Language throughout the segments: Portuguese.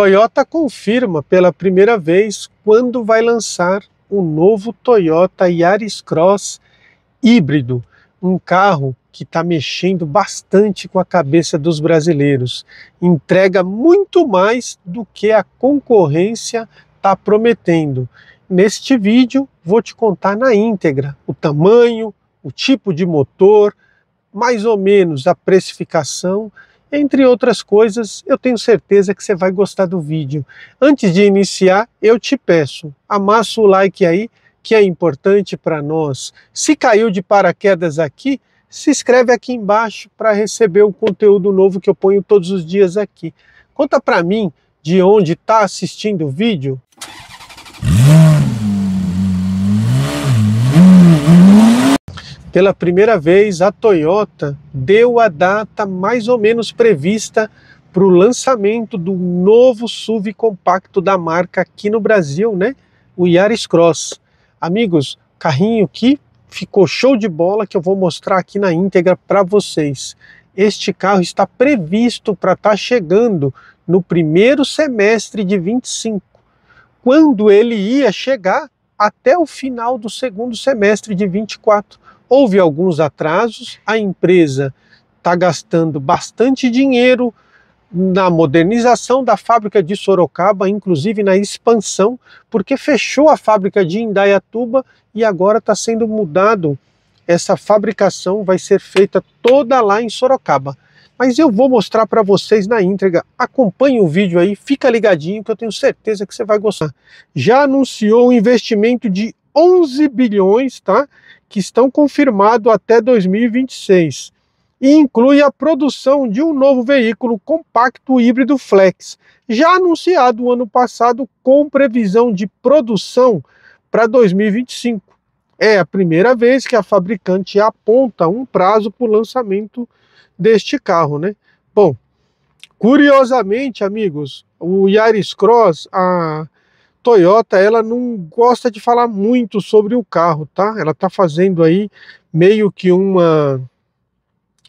Toyota confirma pela primeira vez quando vai lançar o novo Toyota Yaris Cross híbrido, um carro que está mexendo bastante com a cabeça dos brasileiros. Entrega muito mais do que a concorrência está prometendo. Neste vídeo, vou te contar na íntegra o tamanho, o tipo de motor, mais ou menos a precificação entre outras coisas, eu tenho certeza que você vai gostar do vídeo. Antes de iniciar, eu te peço, amassa o like aí, que é importante para nós. Se caiu de paraquedas aqui, se inscreve aqui embaixo para receber o conteúdo novo que eu ponho todos os dias aqui. Conta para mim de onde está assistindo o vídeo. Pela primeira vez, a Toyota deu a data mais ou menos prevista para o lançamento do novo SUV compacto da marca aqui no Brasil, né? O Yaris Cross. Amigos, carrinho que ficou show de bola que eu vou mostrar aqui na íntegra para vocês. Este carro está previsto para estar tá chegando no primeiro semestre de 25. Quando ele ia chegar até o final do segundo semestre de 24 houve alguns atrasos, a empresa está gastando bastante dinheiro na modernização da fábrica de Sorocaba, inclusive na expansão, porque fechou a fábrica de Indaiatuba e agora está sendo mudado. Essa fabricação vai ser feita toda lá em Sorocaba. Mas eu vou mostrar para vocês na entrega. Acompanhe o vídeo aí, fica ligadinho que eu tenho certeza que você vai gostar. Já anunciou um investimento de 11 bilhões, tá? que estão confirmados até 2026 e inclui a produção de um novo veículo compacto híbrido Flex, já anunciado ano passado com previsão de produção para 2025. É a primeira vez que a fabricante aponta um prazo para o lançamento deste carro, né? Bom, curiosamente, amigos, o Yaris Cross, a Toyota ela não gosta de falar muito sobre o carro, tá? Ela tá fazendo aí meio que uma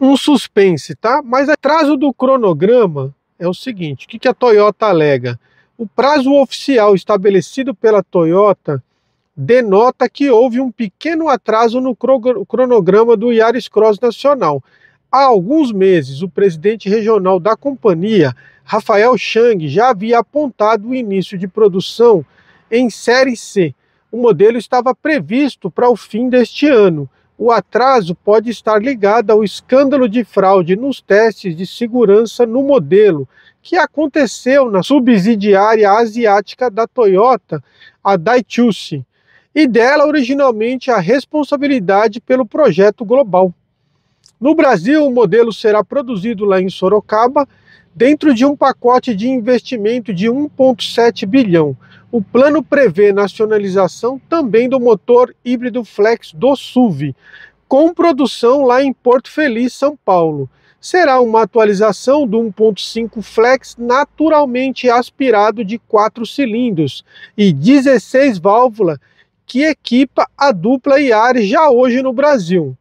um suspense, tá? Mas atraso do cronograma é o seguinte: o que, que a Toyota alega? O prazo oficial estabelecido pela Toyota denota que houve um pequeno atraso no cronograma do Yaris Cross Nacional. Há alguns meses, o presidente regional da companhia Rafael Chang já havia apontado o início de produção em Série C. O modelo estava previsto para o fim deste ano. O atraso pode estar ligado ao escândalo de fraude nos testes de segurança no modelo, que aconteceu na subsidiária asiática da Toyota, a Daihatsu, e dela originalmente a responsabilidade pelo projeto global. No Brasil, o modelo será produzido lá em Sorocaba Dentro de um pacote de investimento de 1,7 bilhão, o plano prevê nacionalização também do motor híbrido flex do SUV, com produção lá em Porto Feliz, São Paulo. Será uma atualização do 1.5 flex naturalmente aspirado de 4 cilindros e 16 válvulas que equipa a dupla Iare já hoje no Brasil.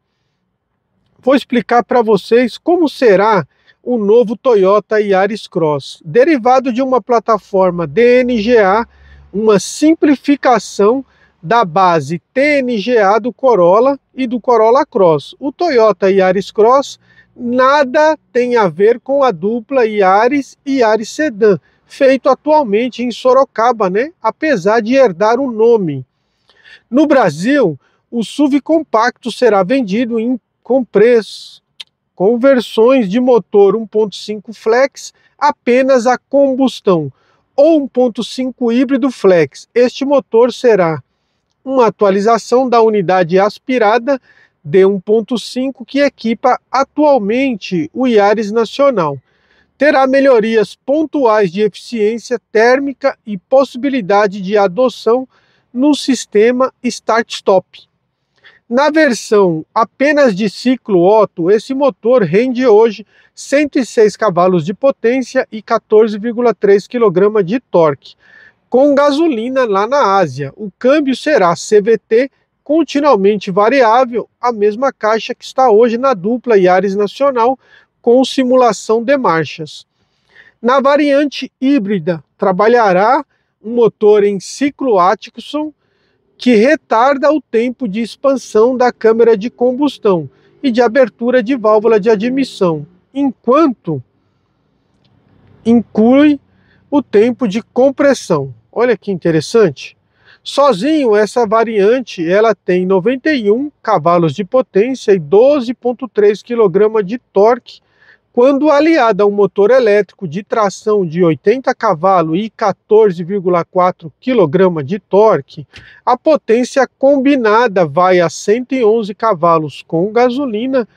Vou explicar para vocês como será o novo Toyota Yaris Cross, derivado de uma plataforma DNGA, uma simplificação da base TNGA do Corolla e do Corolla Cross. O Toyota Yaris Cross nada tem a ver com a dupla Yaris e Yaris Sedan, feito atualmente em Sorocaba, né? apesar de herdar o nome. No Brasil, o SUV compacto será vendido em, com preço com versões de motor 1.5 flex apenas a combustão ou 1.5 híbrido flex. Este motor será uma atualização da unidade aspirada D1.5 que equipa atualmente o Iares Nacional. Terá melhorias pontuais de eficiência térmica e possibilidade de adoção no sistema start-stop. Na versão apenas de ciclo Otto, esse motor rende hoje 106 cavalos de potência e 14,3 kg de torque. Com gasolina lá na Ásia, o câmbio será CVT continuamente variável, a mesma caixa que está hoje na dupla Yaris Nacional com simulação de marchas. Na variante híbrida, trabalhará um motor em ciclo Atkinson que retarda o tempo de expansão da câmara de combustão e de abertura de válvula de admissão, enquanto inclui o tempo de compressão. Olha que interessante. Sozinho, essa variante ela tem 91 cavalos de potência e 12,3 kg de torque quando aliada a um motor elétrico de tração de 80 cavalos e 14,4 kg de torque, a potência combinada vai a 111 cavalos com gasolina,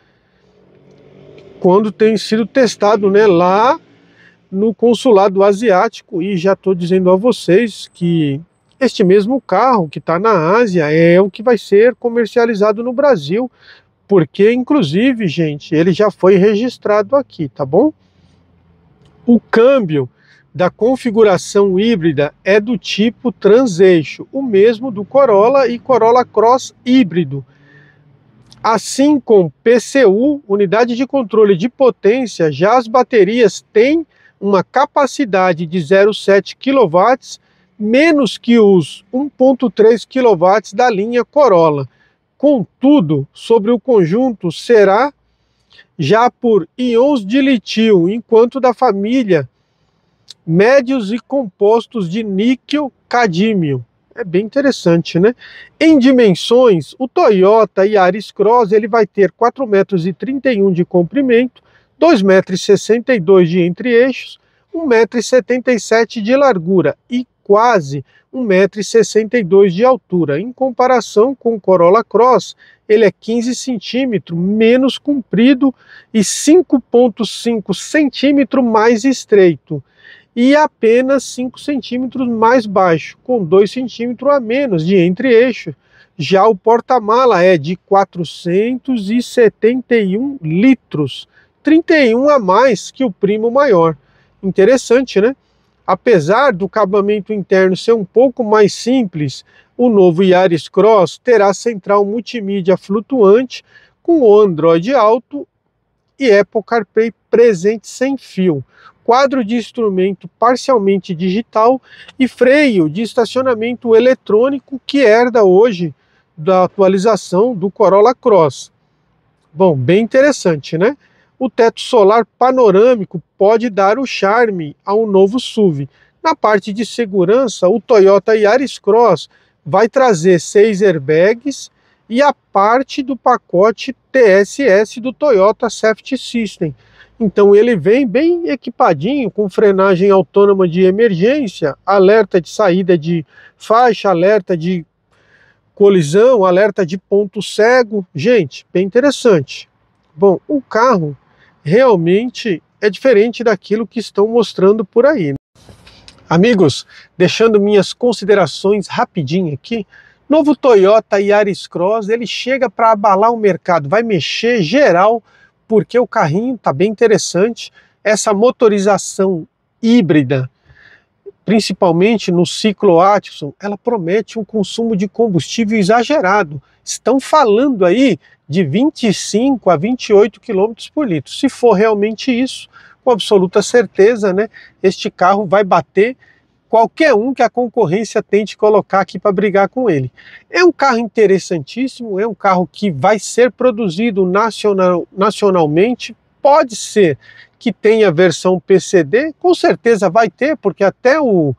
quando tem sido testado né, lá no consulado asiático. E já estou dizendo a vocês que este mesmo carro que está na Ásia é o que vai ser comercializado no Brasil porque inclusive, gente, ele já foi registrado aqui, tá bom? O câmbio da configuração híbrida é do tipo transeixo, o mesmo do Corolla e Corolla Cross híbrido. Assim como PCU, unidade de controle de potência, já as baterias têm uma capacidade de 0,7 kW, menos que os 1,3 kW da linha Corolla. Contudo, sobre o conjunto será já por íons de litio, enquanto da família médios e compostos de níquel cadímio. É bem interessante, né? Em dimensões, o Toyota Yaris Cross ele vai ter 4,31 metros de comprimento, 2,62 metros de entre-eixos, 1,77m de largura e quase 1,62m de altura. Em comparação com o Corolla Cross, ele é 15 cm menos comprido e 5,5 cm mais estreito e apenas 5 centímetros mais baixo, com 2 cm a menos de entre-eixo. Já o porta-mala é de 471 litros, 31 a mais que o primo maior. Interessante, né? Apesar do acabamento interno ser um pouco mais simples, o novo Yaris Cross terá central multimídia flutuante com o Android Auto e Apple CarPlay presente sem fio, quadro de instrumento parcialmente digital e freio de estacionamento eletrônico que herda hoje da atualização do Corolla Cross. Bom, bem interessante, né? o teto solar panorâmico pode dar o charme a um novo SUV. Na parte de segurança, o Toyota Yaris Cross vai trazer seis airbags e a parte do pacote TSS do Toyota Safety System. Então ele vem bem equipadinho com frenagem autônoma de emergência, alerta de saída de faixa, alerta de colisão, alerta de ponto cego. Gente, bem interessante. Bom, o carro realmente é diferente daquilo que estão mostrando por aí. Amigos, deixando minhas considerações rapidinho aqui, novo Toyota Yaris Cross, ele chega para abalar o mercado, vai mexer geral, porque o carrinho tá bem interessante, essa motorização híbrida principalmente no ciclo Atkinson, ela promete um consumo de combustível exagerado. Estão falando aí de 25 a 28 km por litro. Se for realmente isso, com absoluta certeza, né, este carro vai bater qualquer um que a concorrência tente colocar aqui para brigar com ele. É um carro interessantíssimo, é um carro que vai ser produzido nacional, nacionalmente, pode ser que tem a versão PCD, com certeza vai ter, porque até o,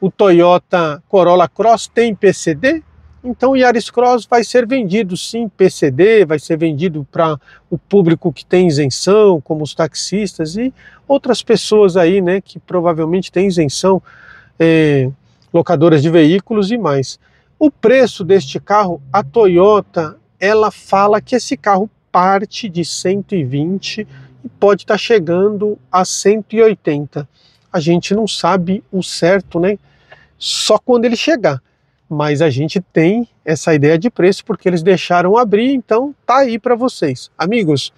o Toyota Corolla Cross tem PCD, então o Yaris Cross vai ser vendido sim PCD, vai ser vendido para o público que tem isenção, como os taxistas e outras pessoas aí, né, que provavelmente tem isenção, é, locadoras de veículos e mais. O preço deste carro, a Toyota, ela fala que esse carro parte de 120, e pode estar tá chegando a 180. A gente não sabe o certo, né? Só quando ele chegar. Mas a gente tem essa ideia de preço porque eles deixaram abrir, então tá aí para vocês. Amigos,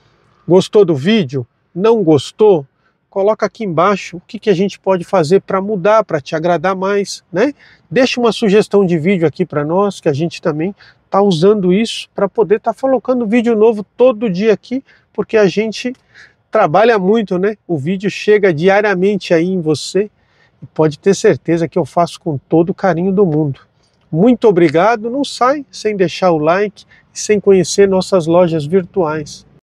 gostou do vídeo? Não gostou? Coloca aqui embaixo o que, que a gente pode fazer para mudar, para te agradar mais, né? Deixa uma sugestão de vídeo aqui para nós, que a gente também tá usando isso para poder estar tá colocando vídeo novo todo dia aqui, porque a gente trabalha muito, né? O vídeo chega diariamente aí em você e pode ter certeza que eu faço com todo o carinho do mundo. Muito obrigado, não sai sem deixar o like e sem conhecer nossas lojas virtuais.